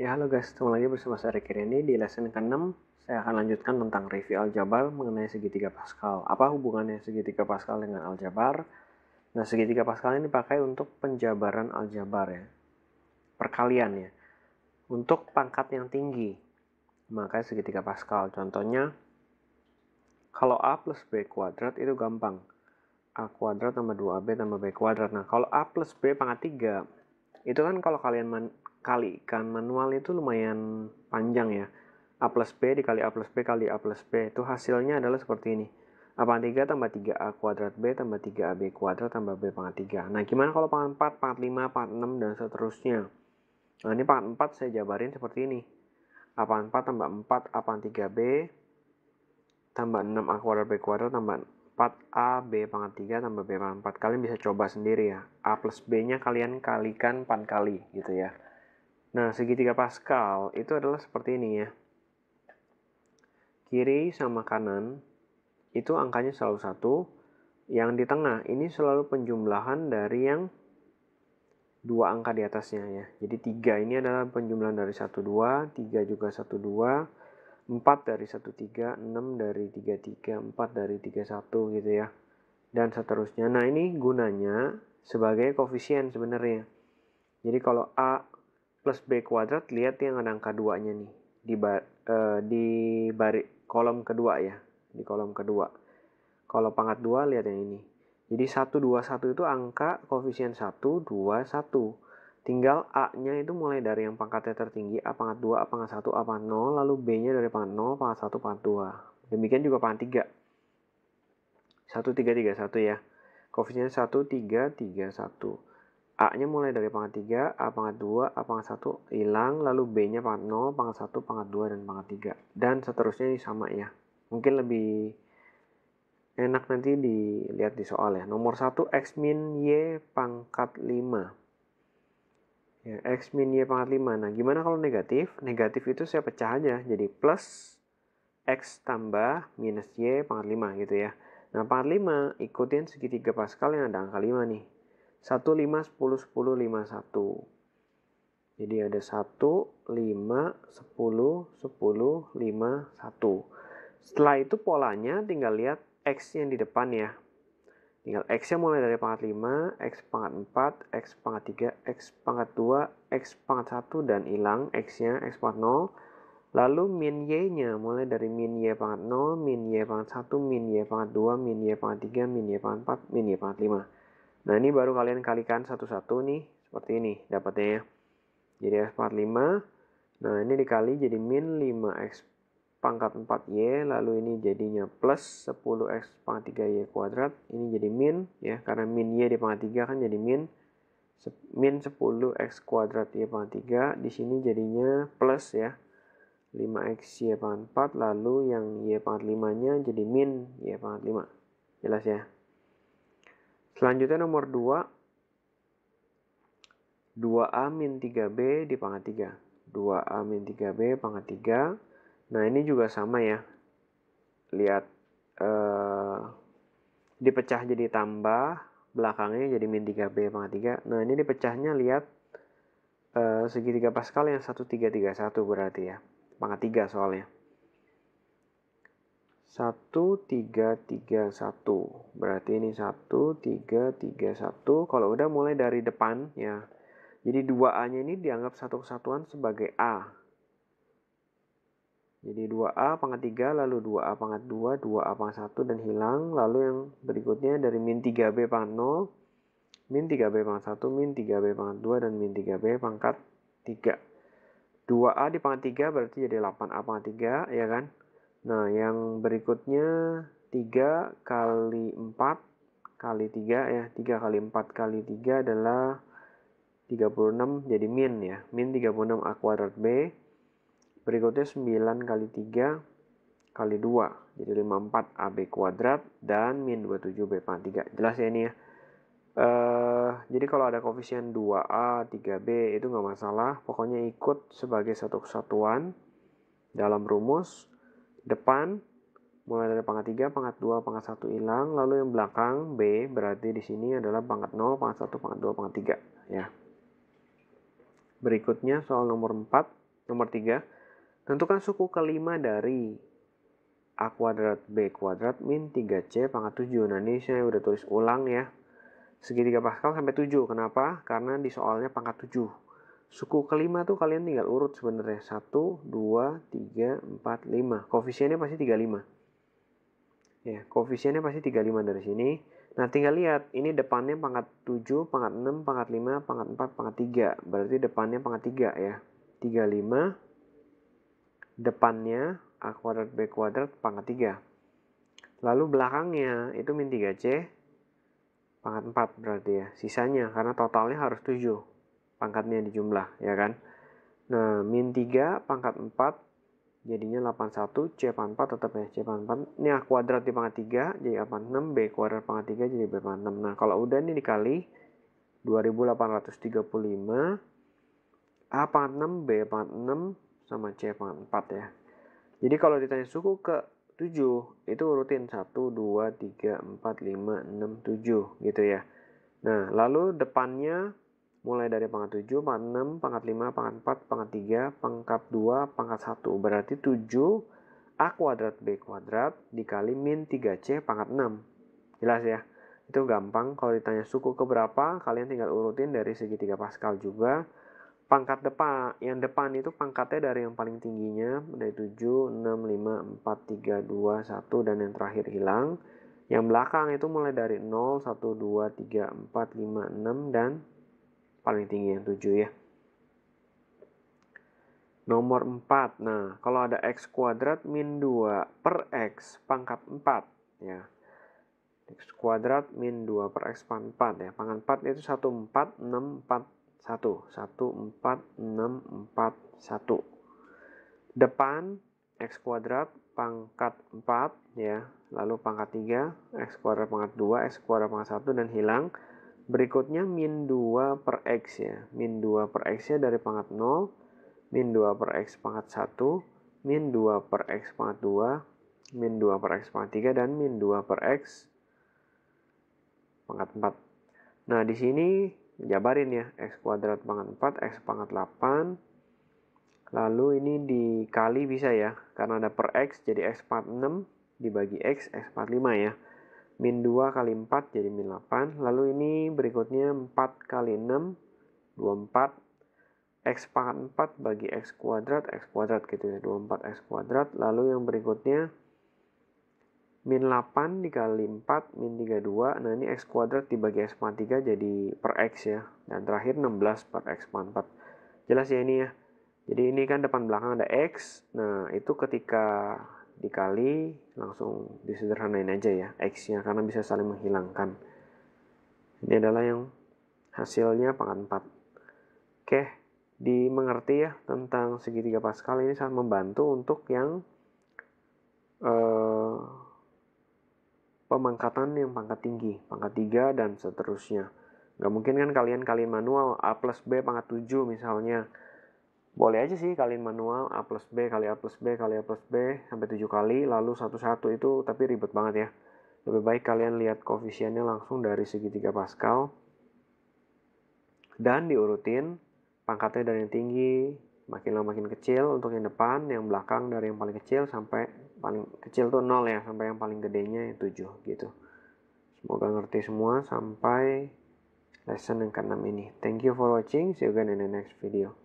Ya halo guys, ketemu lagi bersama saya Riki Reni di lesson ke-6 saya akan lanjutkan tentang review aljabar mengenai segitiga Pascal. Apa hubungannya segitiga Pascal dengan aljabar? Nah segitiga Pascal ini dipakai untuk penjabaran aljabar ya, perkalian ya, untuk pangkat yang tinggi. Maka segitiga Pascal, contohnya kalau A plus B kuadrat itu gampang. A kuadrat tambah 2AB tambah B kuadrat. Nah, kalau A plus B pangkat 3, itu kan kalau kalian kali kan manual itu lumayan panjang ya. A plus B dikali A plus B kali A plus B. Itu hasilnya adalah seperti ini. A pangkat 3 tambah 3A kuadrat B tambah 3AB kuadrat tambah B pangkat 3. Nah, gimana kalau pangkat 4, pangkat 5, pangkat 6, dan seterusnya. Nah, ini pangkat 4 saya jabarin seperti ini. A pangkat 4 tambah 4, A pangkat 3B tambah 6A kuadrat B kuadrat tambah 4A, B pangkat 3 tambah B pangkat 4. Kalian bisa coba sendiri ya. A plus B-nya kalian kalikan 4 kali gitu ya. Nah, segitiga Pascal itu adalah seperti ini ya. Kiri sama kanan itu angkanya selalu satu. Yang di tengah ini selalu penjumlahan dari yang dua angka di atasnya ya. Jadi tiga ini adalah penjumlahan dari satu dua, tiga juga satu dua, empat dari satu tiga, enam dari tiga tiga, empat dari tiga satu gitu ya, dan seterusnya. Nah ini gunanya sebagai koefisien sebenarnya. Jadi kalau a plus B kuadrat, lihat yang ada angka 2-nya nih. Di, bar, eh, di bari, kolom kedua ya. Di kolom kedua. Kalau pangkat 2, lihat yang ini. Jadi 1, 2, 1 itu angka koefisien 1, 2, 1. Tinggal A-nya itu mulai dari yang pangkatnya tertinggi, A pangkat 2, A pangkat 1, A pangkat 0, lalu B-nya dari pangkat 0, pangkat 1, pangkat 2. Demikian juga pangkat 3. 1, 3, 3, 1 ya. Koefisien 1, 3, 3, 1. A-nya mulai dari pangkat 3, A pangkat 2, A pangkat 1 hilang, lalu B-nya pangkat 0, pangkat 1, pangkat 2, dan pangkat 3. Dan seterusnya ini sama ya. Mungkin lebih enak nanti dilihat di soal ya. Nomor 1 X min Y pangkat 5. Ya, X min Y pangkat 5. Nah, gimana kalau negatif? Negatif itu saya pecah aja jadi plus X tambah minus Y pangkat 5 gitu ya. Nah, pangkat 5 ikutin segitiga Pascal yang ada angka 5 nih satu lima sepuluh sepuluh lima satu Jadi ada satu lima sepuluh sepuluh lima satu Setelah itu polanya tinggal lihat x yang di depan ya. Tinggal x yang mulai dari pangkat lima x pangkat empat x pangkat tiga x pangkat dua x pangkat satu dan hilang x-nya, x pangkat nol Lalu min y-nya mulai dari min y pangkat 0, min y pangkat 1, min y pangkat 2, min y pangkat 3, min y pangkat 4, min y pangkat 5. Nah ini baru kalian kalikan satu-satu nih seperti ini dapatnya ya. Jadi X pangkat 5. Nah ini dikali jadi min 5X pangkat 4Y. Lalu ini jadinya plus 10X pangkat 3Y kuadrat. Ini jadi min ya karena min Y di pangkat 3 kan jadi min. Min 10X kuadrat Y pangkat 3. Di sini jadinya plus ya. 5X Y pangkat 4. Lalu yang Y pangkat 5 nya jadi min Y pangkat 5. Jelas ya. Selanjutnya nomor 2, 2A min 3B di pangkat 3. 2A min 3B pangkat 3. Nah, ini juga sama ya. Lihat, eh, dipecah jadi tambah, belakangnya jadi min 3B pangkat 3. Nah, ini dipecahnya lihat eh, segitiga Pascal yang 1331 berarti ya. Pangkat 3 soalnya. 1331. Berarti ini 1331. Kalau udah mulai dari depan ya. Jadi 2A-nya ini dianggap satu kesatuan sebagai A. Jadi 2A pangkat 3, lalu 2A pangkat 2, 2A pangkat 1, dan hilang. Lalu yang berikutnya dari min 3B pangkat 0, min 3B pangkat 1, min 3B pangkat 2, dan min 3B pangkat 3. 2A di pangkat 3 berarti jadi 8A pangkat 3, ya kan? Nah, yang berikutnya 3 kali 4 kali 3 ya. 3 kali 4 kali 3 adalah 36 jadi min ya. Min 36 A kuadrat B. Berikutnya 9 kali 3 kali 2. Jadi 54 AB kuadrat dan min 27 B pangkat 3. Jelas ya ini ya. Uh, jadi kalau ada koefisien 2A, 3B itu nggak masalah. Pokoknya ikut sebagai satu kesatuan dalam rumus depan mulai dari pangkat 3, pangkat 2, pangkat 1 hilang, lalu yang belakang B berarti di sini adalah pangkat 0, pangkat 1, pangkat 2, pangkat 3 ya. Berikutnya soal nomor 4, nomor 3. Tentukan suku kelima dari A kuadrat B kuadrat min 3C pangkat 7. Nah ini saya udah tulis ulang ya. Segitiga Pascal sampai 7. Kenapa? Karena di soalnya pangkat 7. Suku kelima tuh kalian tinggal urut sebenarnya. 1, 2, 3, 4, 5. Koefisiennya pasti 35. Ya, koefisiennya pasti 35 dari sini. Nah, tinggal lihat. Ini depannya pangkat 7, pangkat 6, pangkat 5, pangkat 4, pangkat 3. Berarti depannya pangkat 3 ya. 35. Depannya A kuadrat B kuadrat pangkat 3. Lalu belakangnya itu min 3C pangkat 4 berarti ya. Sisanya karena totalnya harus 7 pangkatnya dijumlah, ya kan? Nah, min 3 pangkat 4 jadinya 81, C pangkat 4 tetap ya, C pangkat 4. Ini A kuadrat di pangkat 3 jadi A pangkat 6, B kuadrat pangkat 3 jadi B pangkat 6. Nah, kalau udah ini dikali 2835 A pangkat 6, B pangkat 6 sama C pangkat 4 ya. Jadi kalau ditanya suku ke 7 itu urutin 1 2 3 4 5 6 7 gitu ya. Nah, lalu depannya mulai dari pangkat 7, pangkat 6, pangkat 5, pangkat 4, pangkat 3, pangkat 2, pangkat 1. Berarti 7 A kuadrat B kuadrat dikali min 3C pangkat 6. Jelas ya? Itu gampang. Kalau ditanya suku keberapa, kalian tinggal urutin dari segitiga Pascal juga. Pangkat depan, yang depan itu pangkatnya dari yang paling tingginya, dari 7, 6, 5, 4, 3, 2, 1, dan yang terakhir hilang. Yang belakang itu mulai dari 0, 1, 2, 3, 4, 5, 6, dan paling tinggi yang 7 ya. Nomor 4. Nah, kalau ada X kuadrat min 2 per X pangkat 4 ya. X kuadrat min 2 per X pangkat 4 ya. Pangkat 4 itu 1, 4, 6, 4, 1. 1, 4, 6, 4, 1. Depan X kuadrat pangkat 4 ya. Lalu pangkat 3, X kuadrat pangkat 2, X kuadrat pangkat 1 dan hilang Berikutnya min 2 per x ya. Min 2 per x-nya dari pangkat 0, min 2 per x pangkat 1, min 2 per x pangkat 2, min 2 per x pangkat 3, dan min 2 per x pangkat 4. Nah, di sini jabarin ya, x kuadrat pangkat 4, x pangkat 8, lalu ini dikali bisa ya, karena ada per x, jadi x pangkat 6 dibagi x, x pangkat 5 ya. Min 2 kali 4 jadi min 8. Lalu ini berikutnya 4 kali 6, 24. X pangkat 4 bagi X kuadrat, X kuadrat gitu ya, 24X kuadrat. Lalu yang berikutnya min 8 dikali 4 min 32 nah ini x kuadrat dibagi x pangkat 3 jadi per x ya dan terakhir 16 per x pangkat 4 jelas ya ini ya jadi ini kan depan belakang ada x nah itu ketika dikali langsung disederhanain aja ya x-nya karena bisa saling menghilangkan. Ini adalah yang hasilnya pangkat 4. Oke, dimengerti ya tentang segitiga Pascal ini sangat membantu untuk yang eh, pemangkatan yang pangkat tinggi, pangkat 3 dan seterusnya. Nggak mungkin kan kalian kalian manual A plus B pangkat 7 misalnya boleh aja sih kalian manual A plus B kali A plus B kali A plus B sampai 7 kali lalu satu-satu itu tapi ribet banget ya lebih baik kalian lihat koefisiennya langsung dari segitiga Pascal dan diurutin pangkatnya dari yang tinggi makin lama makin kecil untuk yang depan yang belakang dari yang paling kecil sampai paling kecil tuh nol ya sampai yang paling gedenya yang 7 gitu semoga ngerti semua sampai lesson yang ke-6 ini thank you for watching see you again in the next video